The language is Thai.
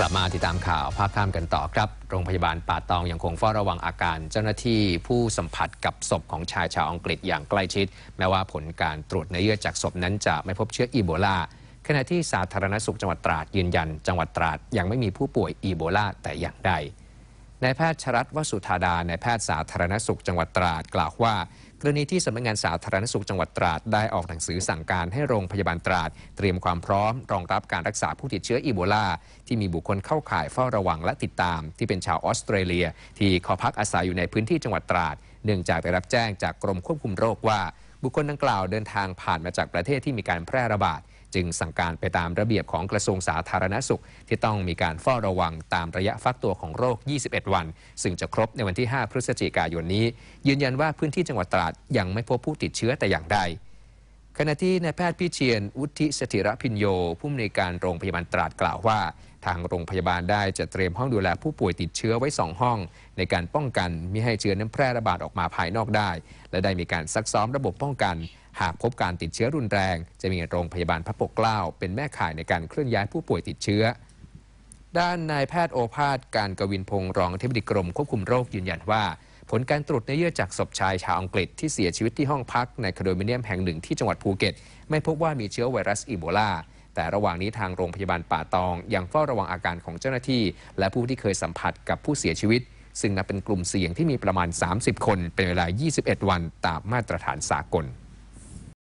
กลับมาติดตามข่าวภาคข้ามกันต่อครับ โรงพยาบาลป่าตองยังคงเฝ้าระวังอาการเจ้าหน้าที่ผู้สัมผัสกับศพของชายชาวอังกฤษอย่างใกล้ชิด แม้ว่าผลการตรวจเนื้อเยื่อจากศพนั้นจะไม่พบเชื้ออีโบลาขณะที่สาธารณสุขจังหวัดตราดยืนยันจังหวัดตราดยังไม่มีผู้ป่วยอีโบลาแต่อย่างใดนายแพทย์ชรัตวสุธาดา นายแพทย์สาธารณสุขจังหวัดตราดกล่าวว่า กรณีที่สำนักงานสาธารณสุขจังหวัดตราดได้ออกหนังสือสั่งการให้โรงพยาบาลตราดเตรียมความพร้อม รองรับการรักษาผู้ติดเชื้ออีโบลาที่มีบุคคลเข้าข่ายเฝ้าระวังและติดตามที่เป็นชาวออสเตรเลีย ที่ขอพักอาศัยอยู่ในพื้นที่จังหวัดตราดเนื่องจากได้รับแจ้งจากกรมควบคุมโรคว่า บุคคลดังกล่าวเดินทางผ่านมาจากประเทศที่มีการแพร่ระบาดจึงสั่งการไปตามระเบียบของกระทรวงสาธารณสุข ที่ต้องมีการเฝ้าระวังตามระยะฟักตัวของโรค 21 วัน ซึ่งจะครบในวันที่ 5 พฤศจิกายนนี้ ยืนยันว่าพื้นที่จังหวัดตราดยังไม่พบผู้ติดเชื้อแต่อย่างใดขณะที่นายแพทย์พิเชียนวุฒิสถิรพินโยผู้อำนวยการโรงพยาบาลตราดกล่าวว่า ทางโรงพยาบาลได้จะเตรียมห้องดูแลผู้ป่วยติดเชื้อไว้สองห้อง ในการป้องกันมิให้เชื้อนั้นแพร่ระบาดออกมาภายนอกได้ และได้มีการซักซ้อมระบบป้องกันหากพบการติดเชื้อรุนแรง จะมีโรงพยาบาลพระปกเกล้าเป็นแม่ข่ายในการเคลื่อนย้ายผู้ป่วยติดเชื้อ ด้านนายแพทย์โอภาส การกวินพงศ์รองอธิบดีกรมควบคุมโรคยืนยันว่า ผลการตรวจเนื้อเยื่อจากศพชายชาวอังกฤษที่เสียชีวิตที่ห้องพักในคอนโดมิเนียมแห่งหนึ่งที่จังหวัดภูเก็ตไม่พบว่ามีเชื้อไวรัสอีโบลาแต่ระหว่างนี้ทางโรงพยาบาลป่าตองยังเฝ้าระวังอาการของเจ้าหน้าที่ และผู้ที่เคยสัมผัสกับผู้เสียชีวิต ซึ่งนับเป็นกลุ่มเสี่ยงที่มีประมาณ 30 คนเป็นเวลา 21 วันตามมาตรฐานสากล